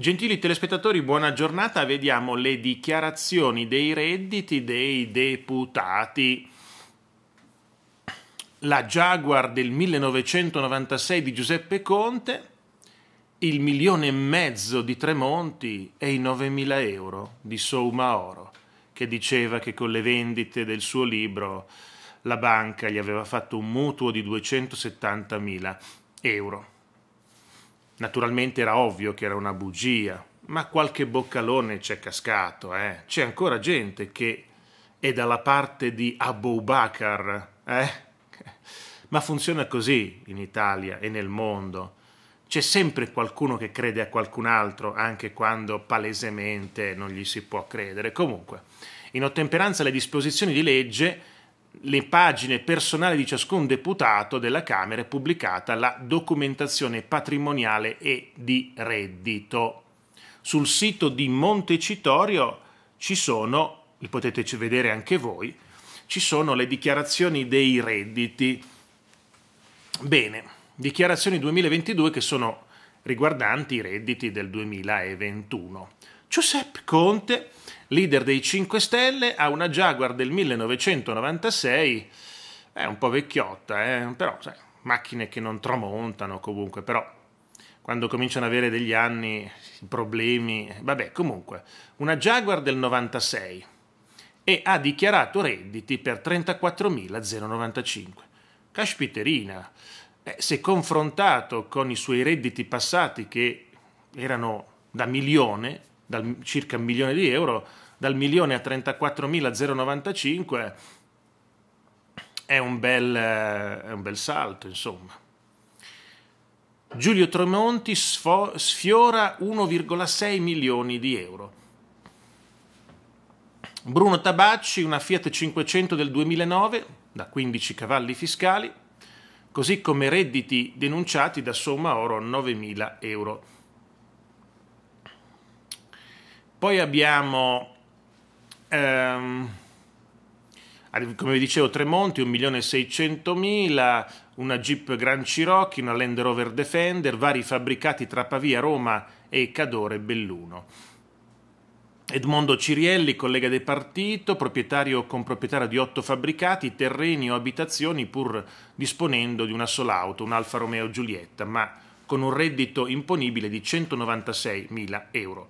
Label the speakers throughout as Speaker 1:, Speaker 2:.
Speaker 1: Gentili telespettatori, buona giornata. Vediamo le dichiarazioni dei redditi dei deputati. La Jaguar del 1996 di Giuseppe Conte, il milione e mezzo di Tremonti e i 9.000 euro di Souma Oro, che diceva che con le vendite del suo libro la banca gli aveva fatto un mutuo di 270.000 euro. Naturalmente era ovvio che era una bugia, ma qualche boccalone c'è cascato, eh. C'è ancora gente che è dalla parte di Abu Bakr, eh? Ma funziona così in Italia e nel mondo. C'è sempre qualcuno che crede a qualcun altro, anche quando palesemente non gli si può credere. Comunque, in ottemperanza alle disposizioni di legge, le pagine personali di ciascun deputato della Camera è pubblicata la documentazione patrimoniale e di reddito. Sul sito di Montecitorio ci sono, li potete vedere anche voi, ci sono le dichiarazioni dei redditi. Bene, dichiarazioni 2022 che sono riguardanti i redditi del 2021. Giuseppe Conte, leader dei 5 Stelle, ha una Jaguar del 1996, è un po' vecchiotta, eh? però sai, macchine che non tramontano comunque, però quando cominciano ad avere degli anni, problemi, vabbè comunque, una Jaguar del 96 e ha dichiarato redditi per 34.095. Caspiterina, eh, se confrontato con i suoi redditi passati che erano da milione, dal, circa un milione di euro, dal milione a 34.095 è un bel, è un bel salto, insomma. Giulio Tremonti sfo- sfiora 1,6 milioni di euro. Bruno Tabacci, una Fiat 500 del 2009, da 15 cavalli fiscali, così come redditi denunciati da somma oro 9.000 euro. Poi abbiamo, ehm, come vi dicevo, Tremonti, 1.600.000, una Jeep Grand Cherokee, una Land Rover Defender, vari fabbricati tra Pavia, Roma e Cadore Belluno. Edmondo Cirielli, collega del partito, proprietario con proprietario di otto fabbricati, terreni o abitazioni, pur disponendo di una sola auto, un Alfa Romeo Giulietta, ma con un reddito imponibile di 196.000 euro.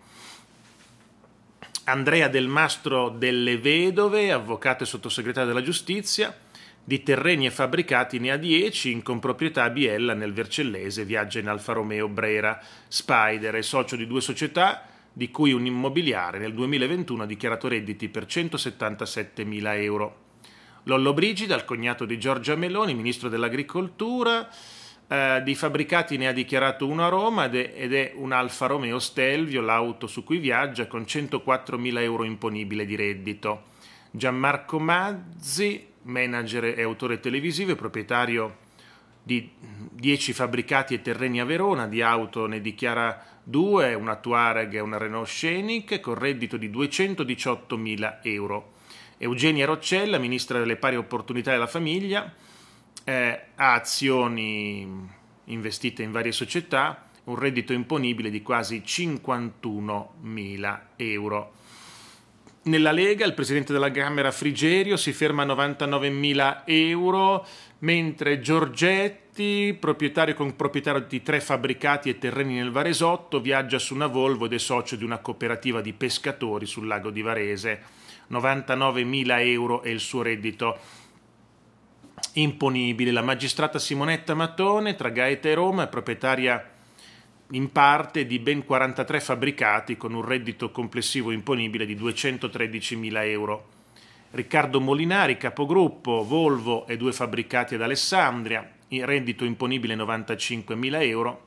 Speaker 1: Andrea Del Mastro delle Vedove, avvocato e sottosegretario della Giustizia, di terreni e fabbricati ne ha 10, in comproprietà a Biella nel Vercellese, viaggia in Alfa Romeo Brera. Spider è socio di due società, di cui un immobiliare nel 2021 ha dichiarato redditi per 177 mila euro. Lollo Brigida, il cognato di Giorgia Meloni, ministro dell'Agricoltura, eh, dei fabbricati ne ha dichiarato uno a Roma ed è, ed è, un Alfa Romeo Stelvio, l'auto su cui viaggia, con 104.000 euro imponibile di reddito. Gianmarco Mazzi, manager e autore televisivo e proprietario di 10 fabbricati e terreni a Verona, di auto ne dichiara due, una Tuareg e una Renault Scenic, con reddito di 218.000 euro. Eugenia Roccella, ministra delle pari opportunità e della famiglia, eh, ha azioni investite in varie società, un reddito imponibile di quasi 51.000 euro. Nella Lega il presidente della Camera Frigerio si ferma a 99.000 euro, mentre Giorgetti, proprietario con proprietario di tre fabbricati e terreni nel Varesotto, viaggia su una Volvo ed è socio di una cooperativa di pescatori sul lago di Varese. 99.000 euro è il suo reddito imponibile. La magistrata Simonetta Matone, tra Gaeta e Roma, è proprietaria in parte di ben 43 fabbricati con un reddito complessivo imponibile di 213.000 euro. Riccardo Molinari, capogruppo, Volvo e due fabbricati ad Alessandria, il reddito imponibile 95.000 euro.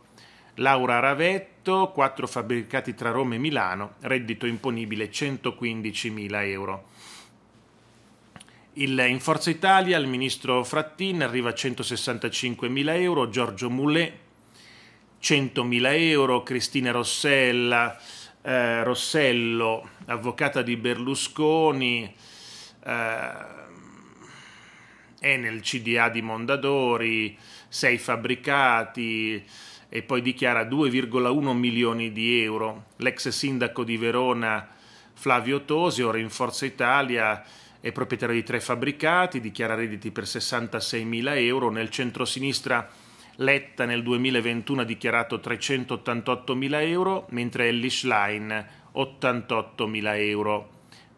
Speaker 1: Laura Ravetto, quattro fabbricati tra Roma e Milano, reddito imponibile 115.000 euro. Il, in Forza Italia il ministro Frattin arriva a 165.000 euro, Giorgio Moulet 100.000 euro, Cristina Rossella, eh, Rossello, avvocata di Berlusconi, eh, nel CDA di Mondadori, sei fabbricati e poi dichiara 2,1 milioni di euro. L'ex sindaco di Verona Flavio Tosi, ora in Forza Italia, è proprietario di tre fabbricati, dichiara redditi per 66.000 euro, nel centro-sinistra Letta nel 2021 ha dichiarato 388.000 euro, mentre Ellie Schlein 88.000 euro.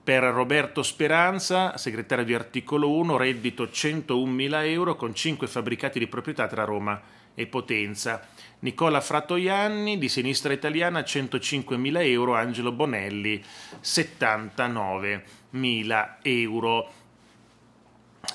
Speaker 1: Per Roberto Speranza, segretario di Articolo 1, reddito 101.000 euro con cinque fabbricati di proprietà tra Roma e e Potenza. Nicola Fratoianni di Sinistra Italiana 105.000 euro, Angelo Bonelli 79.000 euro.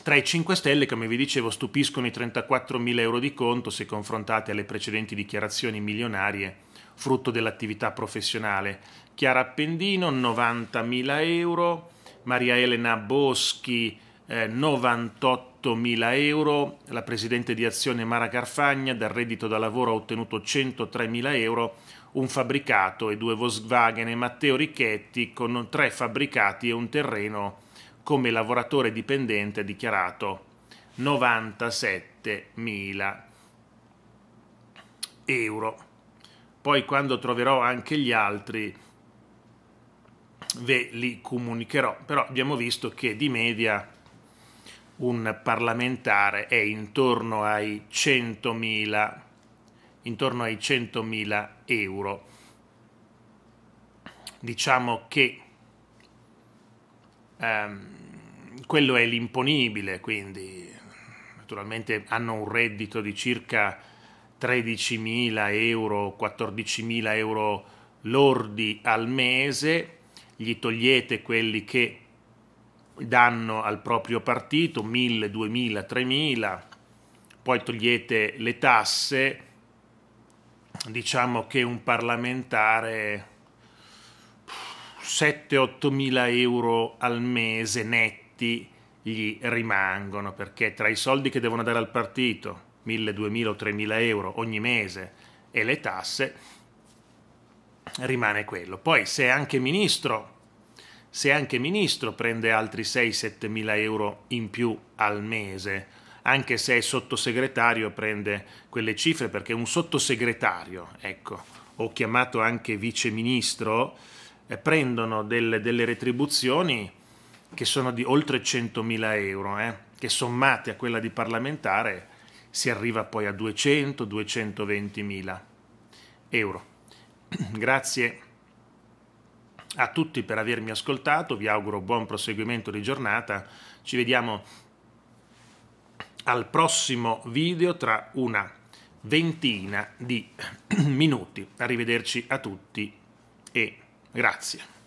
Speaker 1: Tra i 5 Stelle, come vi dicevo, stupiscono i 34.000 euro di conto se confrontate alle precedenti dichiarazioni milionarie, frutto dell'attività professionale. Chiara Appendino 90.000 euro, Maria Elena Boschi eh, 98.000 8.000 euro, la presidente di azione Mara Carfagna dal reddito da lavoro ha ottenuto 103.000 euro, un fabbricato e due Volkswagen e Matteo Ricchetti con tre fabbricati e un terreno come lavoratore dipendente ha dichiarato 97.000 euro. Poi quando troverò anche gli altri ve li comunicherò, però abbiamo visto che di media un parlamentare è intorno ai 100.000, intorno ai 100.000 euro. Diciamo che ehm, quello è l'imponibile, quindi naturalmente hanno un reddito di circa 13.000 euro, 14.000 euro lordi al mese, gli togliete quelli che danno al proprio partito, 1000, 2000, 3000, poi togliete le tasse, diciamo che un parlamentare 7-8 mila euro al mese netti gli rimangono, perché tra i soldi che devono dare al partito, 1000, 2000 o 3000 euro ogni mese, e le tasse, rimane quello. Poi se è anche ministro, se anche ministro prende altri 6-7 mila euro in più al mese, anche se è sottosegretario prende quelle cifre perché un sottosegretario, ecco, o chiamato anche viceministro, eh, prendono del, delle retribuzioni che sono di oltre 100 mila euro, eh, che sommate a quella di parlamentare si arriva poi a 200-220 mila euro. Grazie a tutti per avermi ascoltato, vi auguro buon proseguimento di giornata, ci vediamo al prossimo video tra una ventina di minuti. Arrivederci a tutti e grazie.